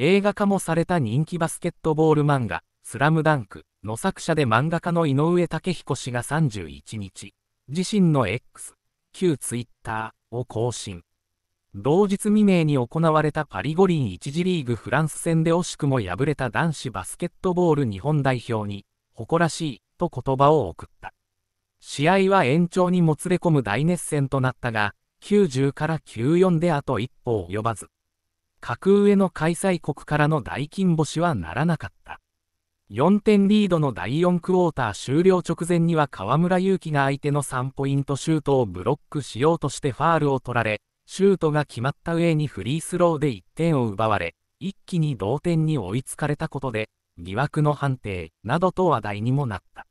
映画化もされた人気バスケットボール漫画、スラムダンクの作者で漫画家の井上武彦氏が31日、自身の X、旧 Twitter を更新。同日未明に行われたパリ五輪1次リーグフランス戦で惜しくも敗れた男子バスケットボール日本代表に、誇らしいと言葉を送った。試合は延長にもつれ込む大熱戦となったが、90から94であと一歩及ばず、格上の開催国からの大金星はならなかった。4点リードの第4クォーター終了直前には河村勇輝が相手の3ポイントシュートをブロックしようとしてファールを取られ、シュートが決まった上にフリースローで1点を奪われ、一気に同点に追いつかれたことで、疑惑の判定などと話題にもなった。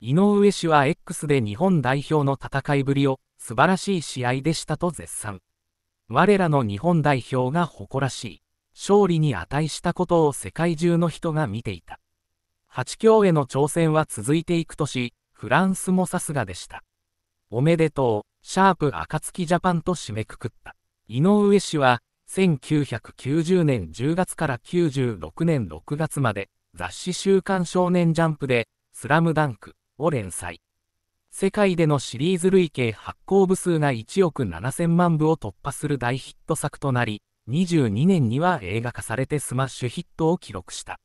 井上氏は X で日本代表の戦いぶりを素晴らしい試合でしたと絶賛。我らの日本代表が誇らしい勝利に値したことを世界中の人が見ていた八強への挑戦は続いていくとしフランスもさすがでしたおめでとうシャープ暁ジャパンと締めくくった井上氏は1990年10月から96年6月まで雑誌「週刊少年ジャンプ」で「スラムダンクを連載世界でのシリーズ累計発行部数が1億7000万部を突破する大ヒット作となり、22年には映画化されてスマッシュヒットを記録した。